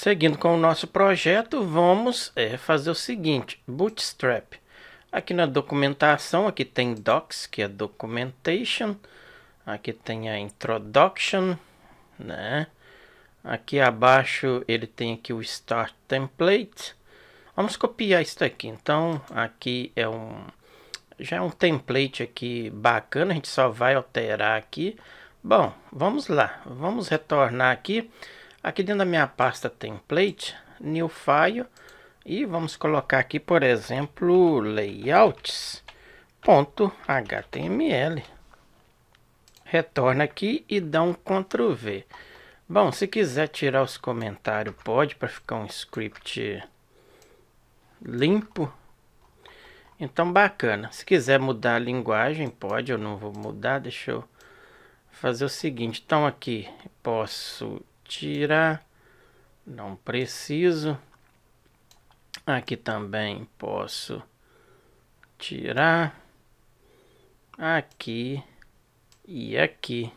Seguindo com o nosso projeto, vamos é, fazer o seguinte, Bootstrap. Aqui na documentação, aqui tem docs, que é documentation. Aqui tem a introduction, né? Aqui abaixo ele tem aqui o start template. Vamos copiar isso aqui. Então, aqui é um já é um template aqui bacana, a gente só vai alterar aqui. Bom, vamos lá. Vamos retornar aqui. Aqui dentro da minha pasta template, new file e vamos colocar aqui, por exemplo, layouts.html. Retorna aqui e dá um Ctrl V. Bom, se quiser tirar os comentários, pode, para ficar um script limpo. Então, bacana. Se quiser mudar a linguagem, pode, eu não vou mudar. Deixa eu fazer o seguinte. Então, aqui posso tirar. Não preciso. Aqui também posso tirar. Aqui e aqui.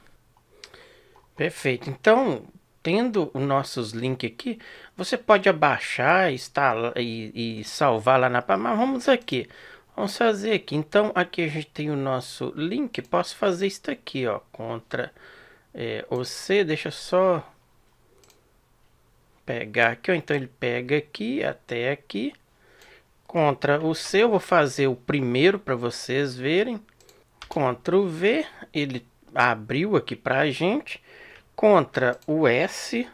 Perfeito. Então, tendo os nossos links aqui, você pode abaixar instalar, e, e salvar lá na mas vamos aqui. Vamos fazer aqui. Então, aqui a gente tem o nosso link. Posso fazer isso aqui, ó. Contra é, o C. Deixa só pegar aqui, então ele pega aqui até aqui. Contra o seu, vou fazer o primeiro para vocês verem. Ctrl V, ele abriu aqui para a gente. Contra o S,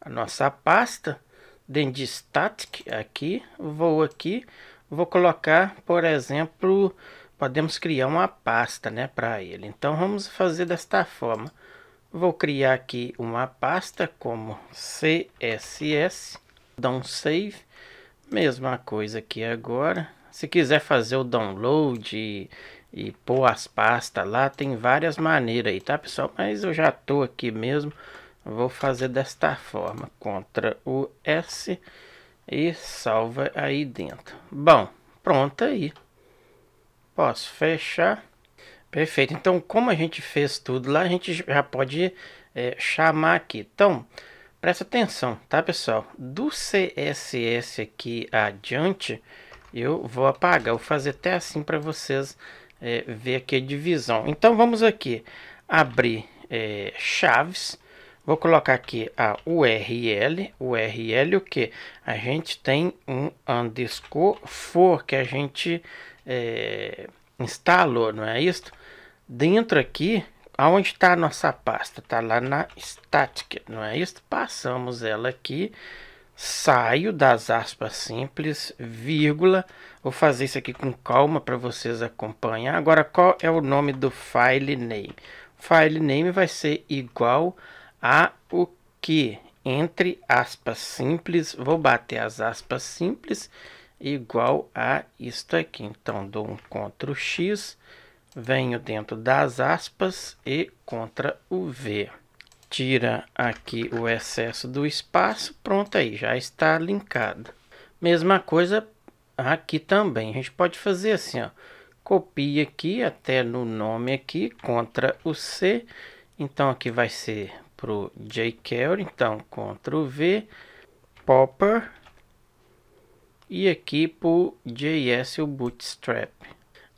a nossa pasta. Dentro de Static, aqui, vou aqui. Vou colocar, por exemplo, podemos criar uma pasta né, para ele. Então, vamos fazer desta forma. Vou criar aqui uma pasta como CSS, dar um save, mesma coisa aqui agora. Se quiser fazer o download e, e pôr as pastas lá, tem várias maneiras aí, tá pessoal? Mas eu já tô aqui mesmo, vou fazer desta forma, Ctrl o S e salva aí dentro. Bom, pronto aí. Posso fechar. Perfeito. Então, como a gente fez tudo lá, a gente já pode é, chamar aqui. Então, presta atenção, tá, pessoal? Do CSS aqui adiante, eu vou apagar. Vou fazer até assim para vocês é, ver aqui a divisão. Então, vamos aqui abrir é, chaves. Vou colocar aqui a URL, URL o que? A gente tem um underscore for que a gente é, instalou, não é isso? dentro aqui, aonde está a nossa pasta? Está lá na estática, não é isso? Passamos ela aqui, saio das aspas simples, vírgula. Vou fazer isso aqui com calma para vocês acompanhar. Agora, qual é o nome do file name? File name vai ser igual a o que? Entre aspas simples, vou bater as aspas simples, igual a isto aqui. Então, dou um CTRL X venho dentro das aspas e contra o V. Tira aqui o excesso do espaço, pronto aí, já está linkado. Mesma coisa aqui também, a gente pode fazer assim, ó, copia aqui até no nome aqui, contra o C, então aqui vai ser para o jQuery, então contra o V, popper, e aqui para o JS o Bootstrap.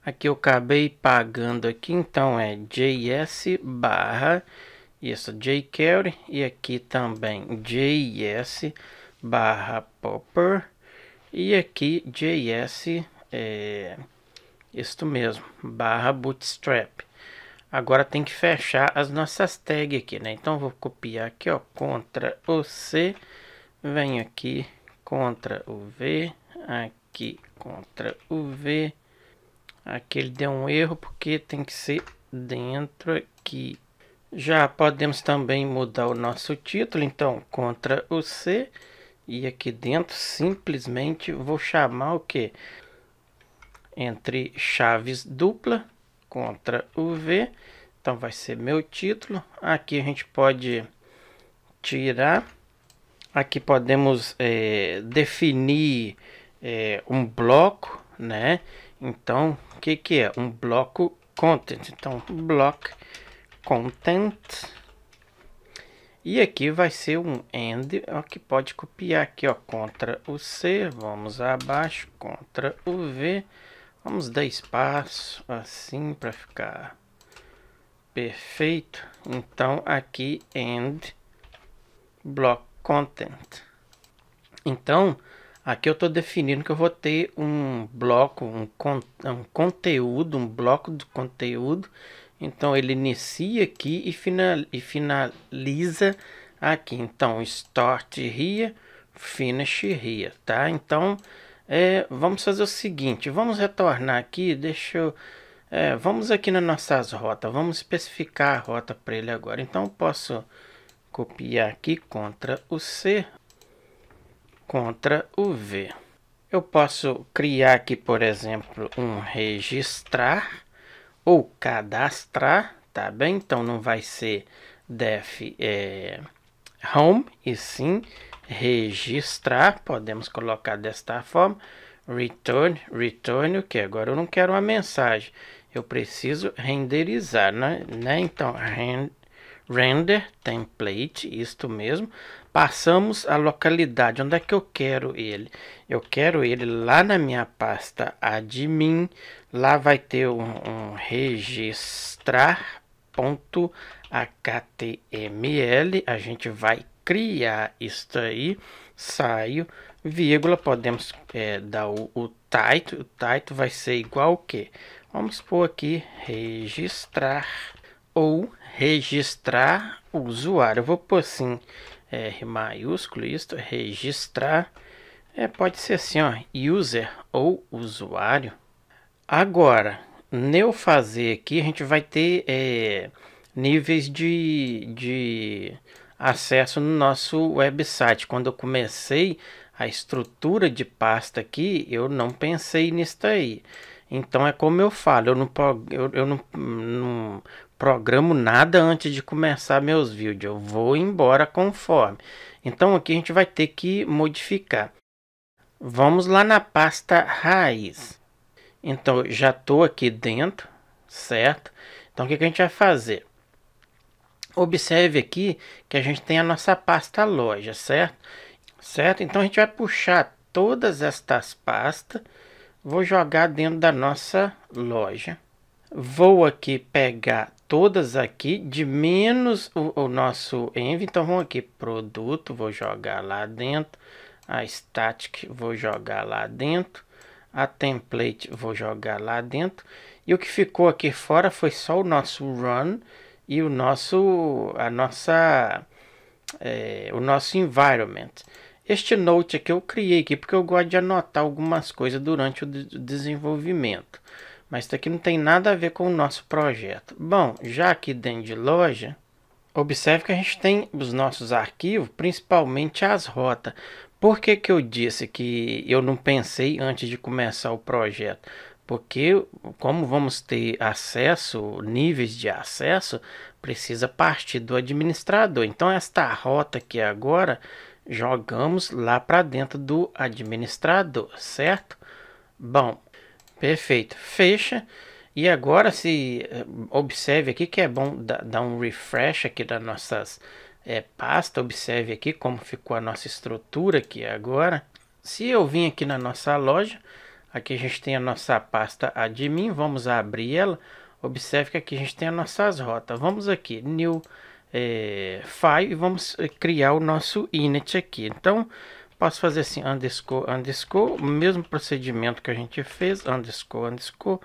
Aqui eu acabei pagando aqui, então é js barra, isso, jQuery, e aqui também js barra popper, e aqui js, é, isto mesmo, barra bootstrap. Agora tem que fechar as nossas tags aqui, né? Então vou copiar aqui, ó, contra o C, venho aqui, contra o V, aqui, contra o V, Aqui ele deu um erro porque tem que ser dentro aqui. Já podemos também mudar o nosso título, então Ctrl o C e aqui dentro simplesmente vou chamar o que? Entre chaves dupla, Ctrl o V, então vai ser meu título. Aqui a gente pode tirar, aqui podemos é, definir é, um bloco, né? Então, o que, que é? Um bloco content. Então, block content. E aqui vai ser um end, ó, que pode copiar aqui, ó, contra o C, vamos abaixo, contra o V. Vamos dar espaço assim para ficar perfeito. Então, aqui end block content. Então, Aqui eu estou definindo que eu vou ter um bloco, um, con um conteúdo, um bloco de conteúdo. Então ele inicia aqui e, final e finaliza aqui. Então start here, finish here, tá? Então é, vamos fazer o seguinte, vamos retornar aqui, deixa eu... É, vamos aqui nas nossas rotas, vamos especificar a rota para ele agora. Então eu posso copiar aqui, Ctrl o C, contra o V. Eu posso criar aqui, por exemplo, um registrar ou cadastrar, tá bem? Então não vai ser def é, home, e sim registrar. Podemos colocar desta forma, return, return o que? Agora eu não quero uma mensagem, eu preciso renderizar, né? né? Então, rend render template, isto mesmo. Passamos a localidade, onde é que eu quero ele? Eu quero ele lá na minha pasta admin, lá vai ter um, um registrar.html, a gente vai criar isto aí, saio, vírgula, podemos é, dar o, o title, o title vai ser igual o que? Vamos pôr aqui registrar ou registrar o usuário. Eu vou pôr assim, é, R maiúsculo, isto, registrar. É, pode ser assim, ó, user ou usuário. Agora, neu fazer aqui, a gente vai ter é, níveis de, de acesso no nosso website. Quando eu comecei a estrutura de pasta aqui, eu não pensei nisso aí. Então é como eu falo, eu não, eu, eu não, não programo nada antes de começar meus vídeos, eu vou embora conforme. Então aqui a gente vai ter que modificar. Vamos lá na pasta raiz. Então já estou aqui dentro, certo? Então o que, que a gente vai fazer? Observe aqui que a gente tem a nossa pasta loja, certo? Certo? Então a gente vai puxar todas estas pastas Vou jogar dentro da nossa loja. Vou aqui pegar todas aqui, de menos o, o nosso env. Então vamos aqui, produto, vou jogar lá dentro. A static, vou jogar lá dentro. A template, vou jogar lá dentro. E o que ficou aqui fora foi só o nosso run e o nosso, a nossa, é, o nosso environment este note aqui eu criei aqui porque eu gosto de anotar algumas coisas durante o de desenvolvimento. Mas isso aqui não tem nada a ver com o nosso projeto. Bom, já aqui dentro de loja, observe que a gente tem os nossos arquivos, principalmente as rotas. Por que, que eu disse que eu não pensei antes de começar o projeto? Porque como vamos ter acesso, níveis de acesso, precisa partir do administrador. Então esta rota aqui agora jogamos lá para dentro do administrador, certo? Bom, perfeito. Fecha. E agora se eh, observe aqui que é bom dar um refresh aqui das nossas é, pastas. Observe aqui como ficou a nossa estrutura aqui agora. Se eu vim aqui na nossa loja, aqui a gente tem a nossa pasta admin. Vamos abrir ela. Observe que aqui a gente tem as nossas rotas. Vamos aqui, new é, file e vamos eh, criar o nosso init aqui. Então, posso fazer assim, underscore, underscore, mesmo procedimento que a gente fez, underscore, underscore,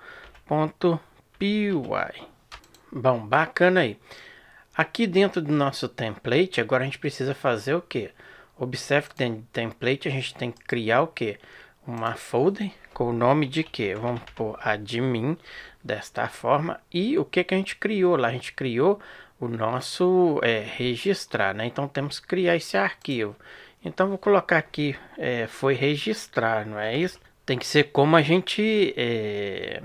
ponto py. Bom, bacana aí. Aqui dentro do nosso template, agora a gente precisa fazer o que? Observe que dentro do template a gente tem que criar o que? Uma folder com o nome de que? Vamos pôr admin desta forma. E o que, que a gente criou lá? A gente criou o nosso é, registrar, né? Então temos que criar esse arquivo. Então vou colocar aqui é, foi registrar, não é isso? Tem que ser como a gente é,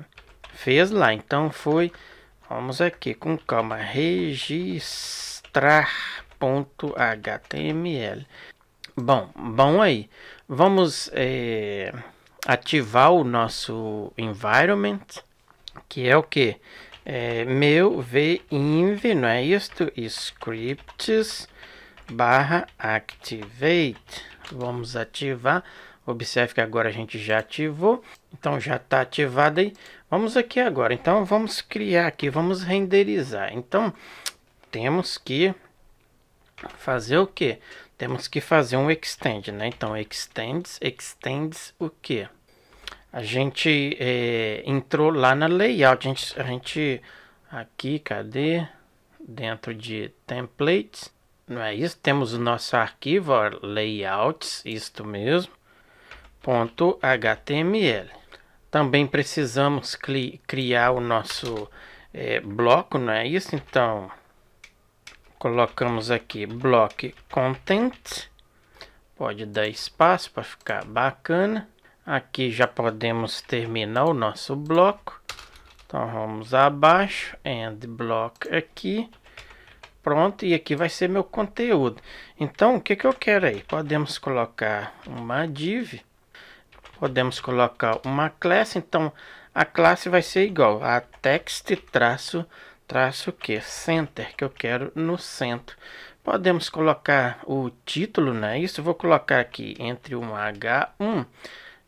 fez lá. Então foi, vamos aqui com calma, registrar.html. Bom, bom aí. Vamos é, ativar o nosso environment, que é o que? é, meu vinv, não é isto? Scripts barra activate. Vamos ativar. Observe que agora a gente já ativou. Então já está ativado aí. Vamos aqui agora. Então vamos criar aqui, vamos renderizar. Então temos que fazer o que? Temos que fazer um extend, né? Então extends, extends o que? A gente é, entrou lá na layout. A gente, a gente aqui, cadê? Dentro de templates. Não é isso? Temos o nosso arquivo, ó, layouts, isto mesmo. Ponto .html. Também precisamos criar o nosso é, bloco, não é isso? Então, colocamos aqui bloco content. Pode dar espaço para ficar bacana. Aqui já podemos terminar o nosso bloco. Então vamos abaixo, end block aqui. Pronto, e aqui vai ser meu conteúdo. Então, o que, que eu quero aí? Podemos colocar uma div, podemos colocar uma classe. Então, a classe vai ser igual a text traço, traço que? Center, que eu quero no centro. Podemos colocar o título, né? Isso eu vou colocar aqui entre um H1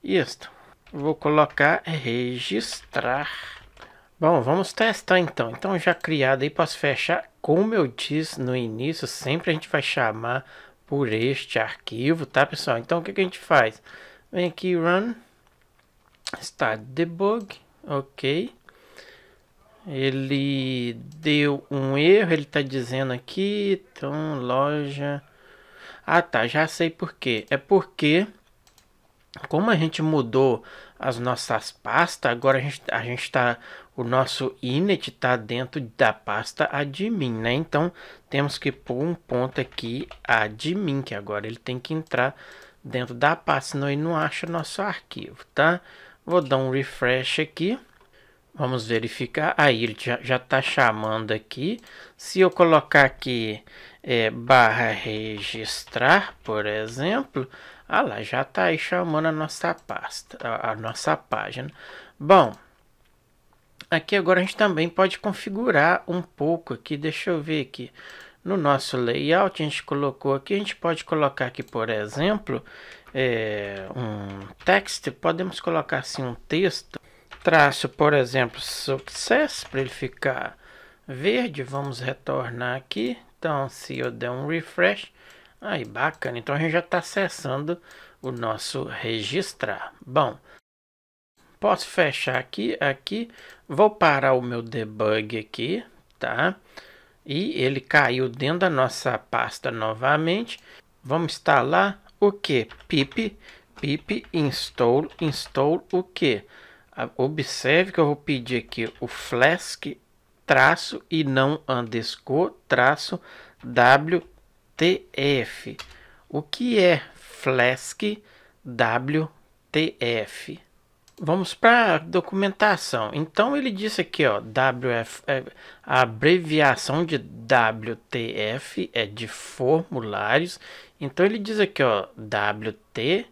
isto. Vou colocar registrar. Bom, vamos testar então. Então já criado aí, posso fechar. Como eu disse no início, sempre a gente vai chamar por este arquivo, tá pessoal? Então o que, que a gente faz? Vem aqui, run. Start debug. Ok. Ele deu um erro, ele está dizendo aqui, então loja... Ah tá, já sei por quê. É porque como a gente mudou as nossas pastas, agora a gente, a gente tá. O nosso init está dentro da pasta admin, né? Então temos que pôr um ponto aqui admin, que agora ele tem que entrar dentro da pasta, senão ele não acha nosso arquivo, tá? Vou dar um refresh aqui. Vamos verificar. Aí ele já está chamando aqui. Se eu colocar aqui é, barra registrar, por exemplo, ah lá, já tá aí chamando a nossa pasta, a, a nossa página. Bom, aqui agora a gente também pode configurar um pouco aqui, deixa eu ver aqui. No nosso layout a gente colocou aqui, a gente pode colocar aqui, por exemplo, é, um texto, podemos colocar assim um texto, traço, por exemplo, sucesso, para ele ficar verde, vamos retornar aqui. Então, se eu der um refresh, Aí, bacana. Então a gente já está acessando o nosso registrar. Bom, posso fechar aqui, aqui. Vou parar o meu debug aqui, tá? E ele caiu dentro da nossa pasta novamente. Vamos instalar o que? Pip, pip install, install o que? Observe que eu vou pedir aqui o flask traço e não underscore traço w WTF. O que é Flask WTF? Vamos para a documentação. Então ele disse aqui, ó, WF, é, a abreviação de WTF é de formulários. Então ele diz aqui, ó, WT,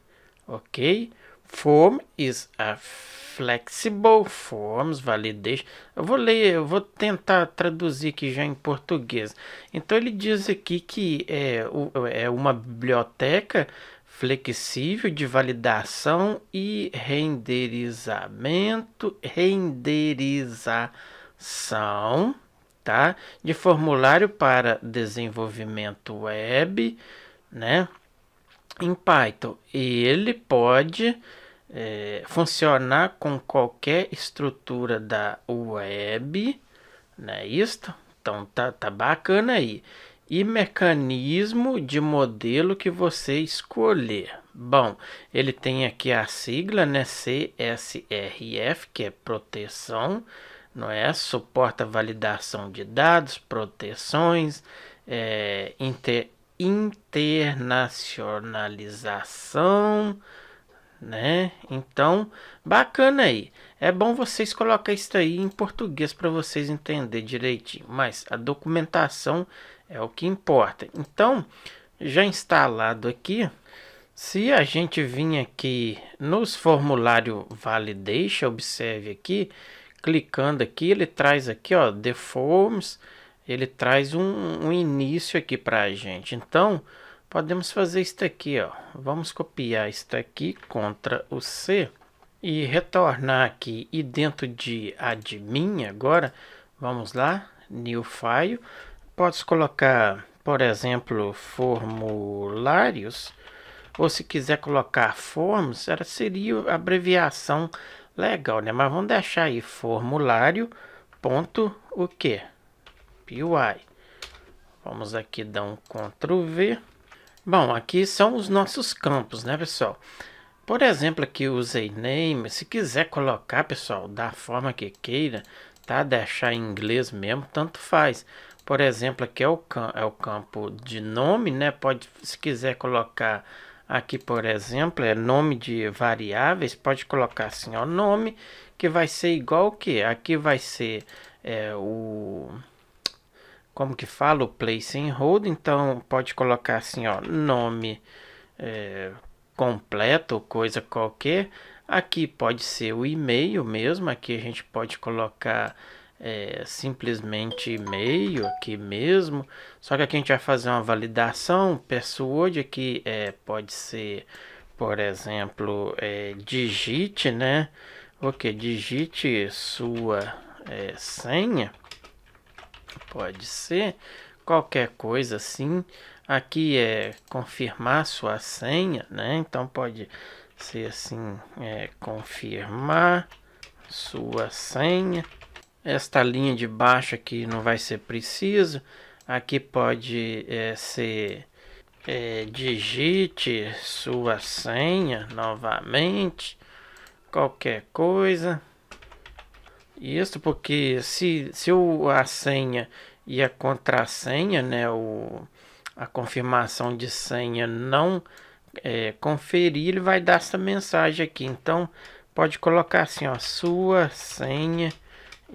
ok? Form is a flexible forms validation. Eu vou ler, eu vou tentar traduzir aqui já em português. Então ele diz aqui que é, é uma biblioteca flexível de validação e renderizamento, renderização, tá? De formulário para desenvolvimento web, né? Em Python, e ele pode é, funcionar com qualquer estrutura da web, não é isto? Então tá, tá bacana aí. E mecanismo de modelo que você escolher. Bom, ele tem aqui a sigla, né? CSRF, que é proteção, não é? Suporta validação de dados, proteções, é, inter, internacionalização, né? Então, bacana aí. É bom vocês colocar isso aí em português para vocês entender direitinho, mas a documentação é o que importa. Então, já instalado aqui, se a gente vir aqui nos formulário Validation, observe aqui, clicando aqui, ele traz aqui, ó, The Forms, ele traz um, um início aqui para a gente. Então, podemos fazer isto aqui, ó. Vamos copiar isto aqui, Ctrl o C, e retornar aqui. E dentro de admin agora, vamos lá, new file. Podes colocar, por exemplo, formulários, ou se quiser colocar forms, era, seria abreviação legal, né? Mas vamos deixar aí formulário ponto o que? PY. Vamos aqui dar um Ctrl V Bom, aqui são os nossos campos, né, pessoal? Por exemplo, aqui usei name. Se quiser colocar, pessoal, da forma que queira, tá? Deixar em inglês mesmo, tanto faz. Por exemplo, aqui é o, é o campo de nome, né? Pode, se quiser colocar aqui, por exemplo, é nome de variáveis, pode colocar assim, ó, nome, que vai ser igual o que? Aqui vai ser é, o como que fala, o place in hold, então pode colocar assim, ó, nome é, completo, coisa qualquer. Aqui pode ser o e-mail mesmo, aqui a gente pode colocar é, simplesmente e-mail aqui mesmo. Só que aqui a gente vai fazer uma validação, password aqui é, pode ser, por exemplo, é, digite, né? Ok, digite sua é, senha pode ser qualquer coisa assim. Aqui é confirmar sua senha, né? Então pode ser assim, é, confirmar sua senha. Esta linha de baixo aqui não vai ser preciso. Aqui pode é, ser é, digite sua senha novamente, qualquer coisa. Isso porque se, se o, a senha e a contrassenha, né, o, a confirmação de senha não é, conferir, ele vai dar essa mensagem aqui. Então, pode colocar assim, ó, sua senha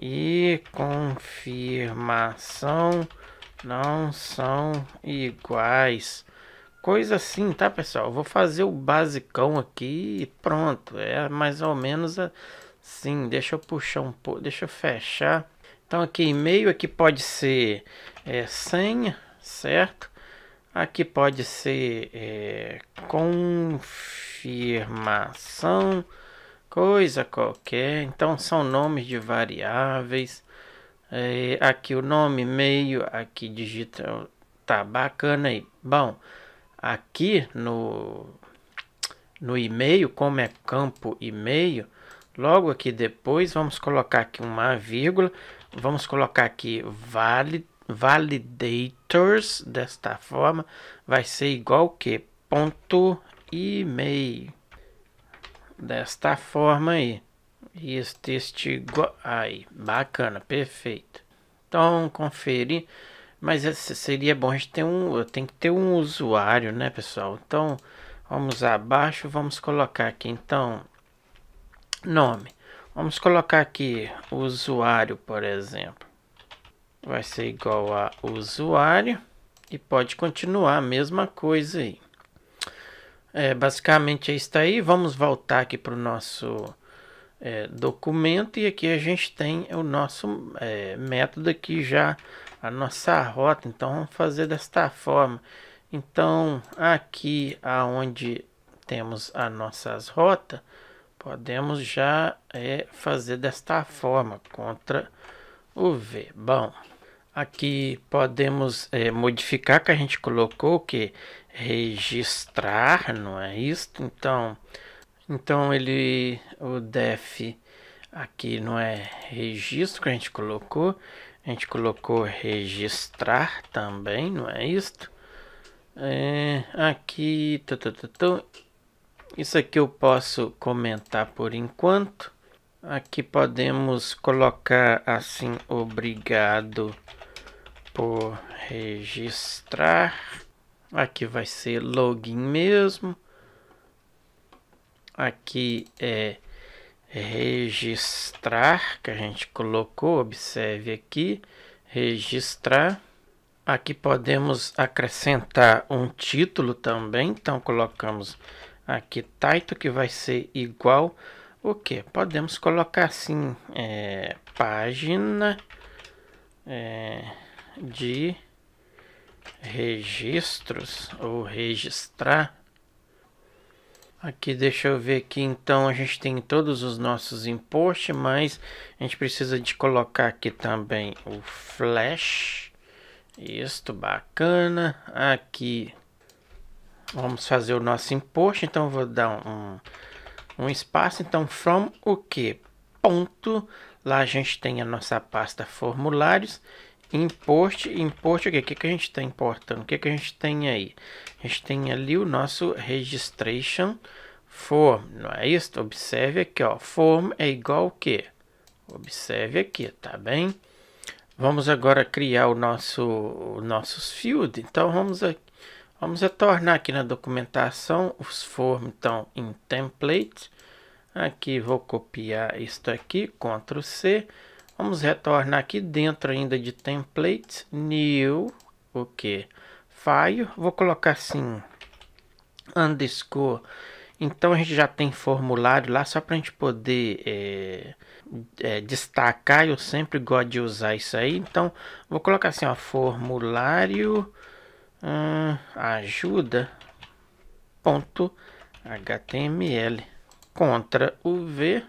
e confirmação não são iguais. Coisa assim, tá, pessoal? Eu vou fazer o basicão aqui e pronto. É mais ou menos a Sim, deixa eu puxar um pouco, deixa eu fechar. Então aqui e-mail, aqui pode ser é, senha, certo? Aqui pode ser é, confirmação, coisa qualquer. Então são nomes de variáveis. É, aqui o nome, e-mail, aqui digita, tá bacana aí. Bom, aqui no no e-mail, como é campo e-mail, Logo aqui depois, vamos colocar aqui uma vírgula, vamos colocar aqui valid, validators, desta forma, vai ser igual que ponto e meio, desta forma aí, e este, este aí, bacana, perfeito. Então, conferir, mas é, seria bom a gente ter um, tem que ter um usuário, né pessoal? Então, vamos abaixo, vamos colocar aqui, então, Nome. Vamos colocar aqui usuário, por exemplo. Vai ser igual a usuário e pode continuar a mesma coisa aí. É, basicamente está é aí. Vamos voltar aqui para o nosso é, documento e aqui a gente tem o nosso é, método aqui já, a nossa rota. Então vamos fazer desta forma. Então aqui aonde temos a nossas rotas, Podemos já é, fazer desta forma, contra o V. Bom, aqui podemos é, modificar que a gente colocou que registrar, não é isto? Então, então ele, o def aqui não é registro que a gente colocou, a gente colocou registrar também, não é isto? É, aqui, tu, tu, tu, isso aqui eu posso comentar por enquanto. Aqui podemos colocar assim, obrigado por registrar. Aqui vai ser login mesmo. Aqui é registrar, que a gente colocou, observe aqui, registrar. Aqui podemos acrescentar um título também, então colocamos aqui Taito que vai ser igual o que? Podemos colocar assim, é, página é, de registros ou registrar. Aqui deixa eu ver aqui, então a gente tem todos os nossos impostos, mas a gente precisa de colocar aqui também o flash. Isto, bacana. Aqui Vamos fazer o nosso imposto, então vou dar um, um espaço, então from o que? Ponto, lá a gente tem a nossa pasta formulários, imposto, imposto o que? que, a gente está importando? O que, que a gente tem aí? A gente tem ali o nosso registration form, não é isso? Observe aqui, ó, form é igual o que? Observe aqui, tá bem? Vamos agora criar o nosso, nossos field, então vamos aqui Vamos retornar aqui na documentação, os form então em template. Aqui vou copiar isto aqui, Ctrl C. Vamos retornar aqui dentro ainda de template, new, o que? File, vou colocar assim, underscore. Então a gente já tem formulário lá, só para a gente poder é, é, destacar, eu sempre gosto de usar isso aí. Então vou colocar assim, ó, formulário Hum, ajuda ponto html contra o v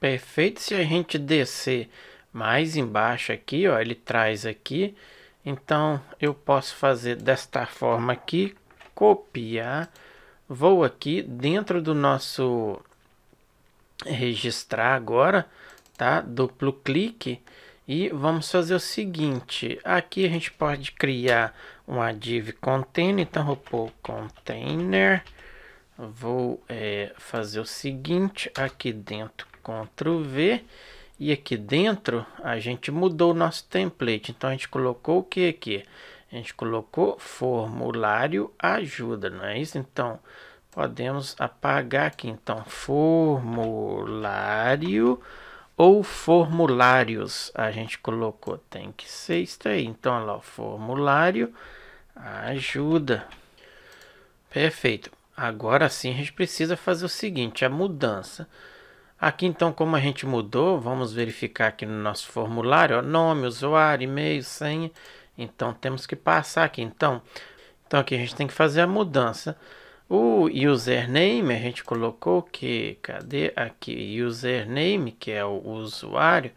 perfeito se a gente descer mais embaixo aqui ó ele traz aqui então eu posso fazer desta forma aqui copiar vou aqui dentro do nosso registrar agora tá duplo clique e vamos fazer o seguinte, aqui a gente pode criar um div container, então vou pôr container, vou é, fazer o seguinte, aqui dentro Ctrl V, e aqui dentro a gente mudou o nosso template, então a gente colocou o que aqui? A gente colocou formulário ajuda, não é isso? Então, podemos apagar aqui, então, formulário ajuda ou formulários. A gente colocou, tem que ser isso aí. Então, lá, o formulário ajuda. Perfeito. Agora sim, a gente precisa fazer o seguinte, a mudança. Aqui, então, como a gente mudou, vamos verificar aqui no nosso formulário, ó, nome, usuário, e-mail, senha. Então, temos que passar aqui. Então, então, aqui a gente tem que fazer a mudança. O username a gente colocou que, cadê aqui, username, que é o usuário,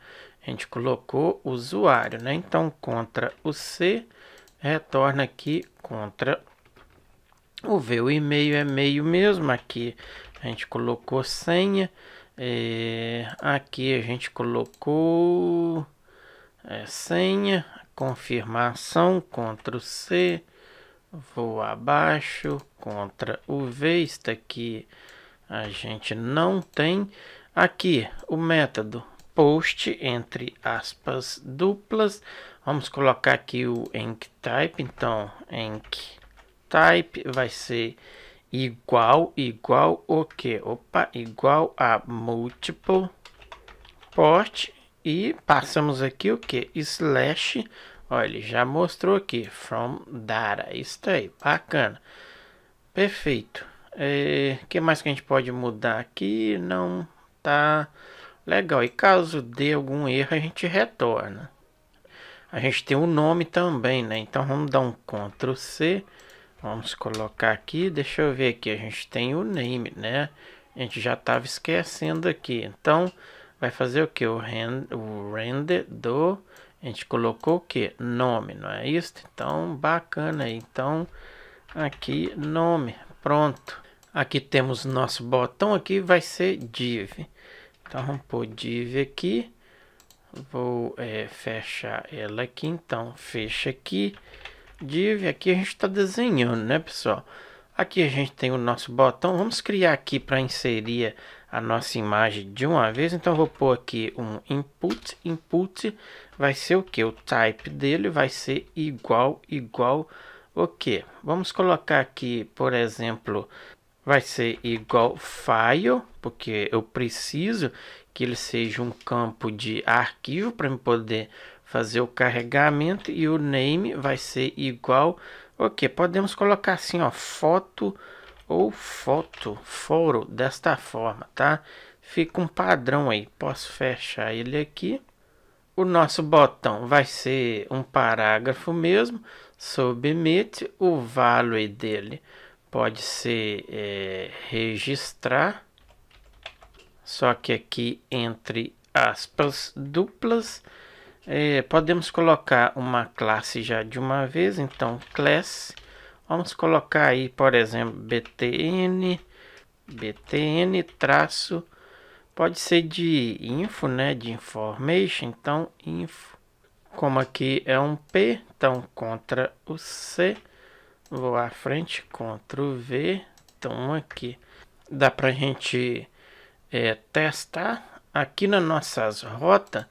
a gente colocou usuário, né? Então, contra o C, retorna aqui contra o V. O e-mail é meio mesmo, aqui a gente colocou senha, é, aqui a gente colocou é, senha, confirmação, contra o C, vou abaixo contra o V, está aqui a gente não tem. Aqui o método post entre aspas duplas. Vamos colocar aqui o enc type. então enc type vai ser igual igual o que? Opa, igual a multiple port e passamos aqui o que? Slash Olha, ele já mostrou aqui, from data, isso aí, bacana. Perfeito. O é, que mais que a gente pode mudar aqui? Não tá legal. E caso dê algum erro, a gente retorna. A gente tem o um nome também, né? Então vamos dar um Ctrl C. Vamos colocar aqui, deixa eu ver aqui, a gente tem o name, né? A gente já estava esquecendo aqui. Então, vai fazer o que? O, rend, o render do a gente colocou o que? Nome, não é isso? Então, bacana. Então, aqui, nome. Pronto. Aqui temos nosso botão aqui, vai ser div. Então, vamos pôr div aqui. Vou é, fechar ela aqui, então fecha aqui. Div, aqui a gente está desenhando, né pessoal? Aqui a gente tem o nosso botão, vamos criar aqui para inserir a nossa imagem de uma vez. Então vou pôr aqui um input, input vai ser o que? O type dele vai ser igual, igual o que? Vamos colocar aqui, por exemplo, vai ser igual file, porque eu preciso que ele seja um campo de arquivo para eu poder fazer o carregamento e o name vai ser igual o que? Podemos colocar assim, ó, foto ou foto, foro, desta forma, tá? Fica um padrão aí, posso fechar ele aqui o nosso botão vai ser um parágrafo mesmo, submit, o value dele pode ser é, registrar, só que aqui entre aspas duplas, é, podemos colocar uma classe já de uma vez, então class, vamos colocar aí, por exemplo, btn, btn traço Pode ser de info, né? De information. Então, info. Como aqui é um P, então contra o C. Vou à frente, contra o V. Então, aqui. Dá a gente é, testar. Aqui nas nossas rotas,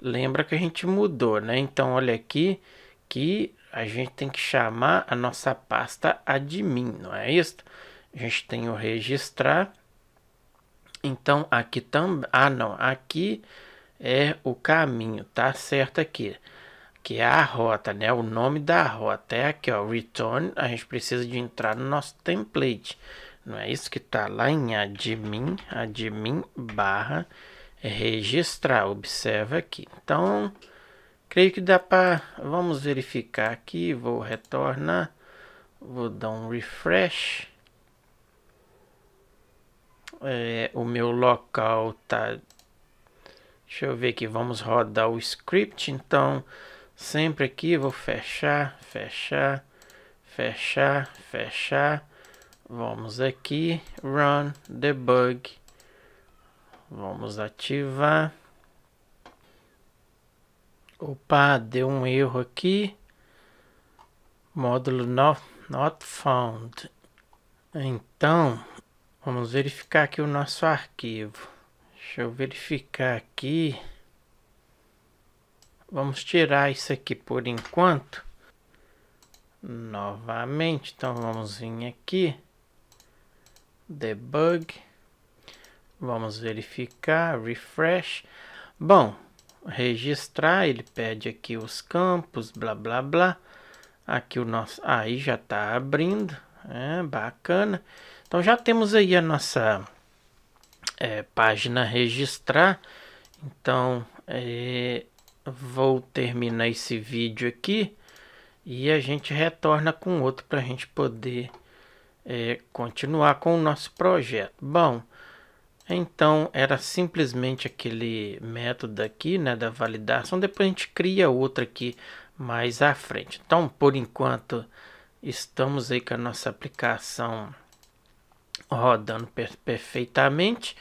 lembra que a gente mudou, né? Então, olha aqui que a gente tem que chamar a nossa pasta admin, não é isso? A gente tem o registrar então aqui também. Ah, não. Aqui é o caminho, tá certo aqui. Que é a rota, né? O nome da rota é aqui, ó. Return. A gente precisa de entrar no nosso template. Não é isso que tá lá em admin, admin barra registrar. Observa aqui. Então, creio que dá para. Vamos verificar aqui. Vou retornar. Vou dar um refresh. É, o meu local tá... Deixa eu ver aqui, vamos rodar o script, então sempre aqui vou fechar, fechar, fechar, fechar. Vamos aqui, run debug. Vamos ativar. Opa, deu um erro aqui. Módulo not, not found. Então, Vamos verificar aqui o nosso arquivo. Deixa eu verificar aqui. Vamos tirar isso aqui por enquanto. Novamente, então vamos vir aqui. Debug. Vamos verificar, refresh. Bom, registrar, ele pede aqui os campos, blá blá blá. Aqui o nosso, aí já está abrindo, é bacana. Então já temos aí a nossa é, página registrar. Então é, vou terminar esse vídeo aqui e a gente retorna com outro para a gente poder é, continuar com o nosso projeto. Bom, então era simplesmente aquele método aqui né, da validação. Depois a gente cria outro aqui mais à frente. Então, por enquanto, estamos aí com a nossa aplicação rodando per perfeitamente.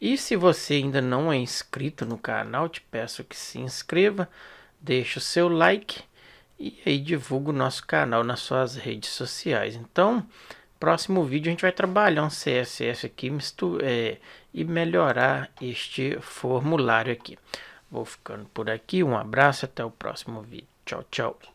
E se você ainda não é inscrito no canal, te peço que se inscreva, deixe o seu like e aí divulga o nosso canal nas suas redes sociais. Então, próximo vídeo a gente vai trabalhar um CSS aqui é, e melhorar este formulário aqui. Vou ficando por aqui, um abraço, até o próximo vídeo. Tchau, tchau.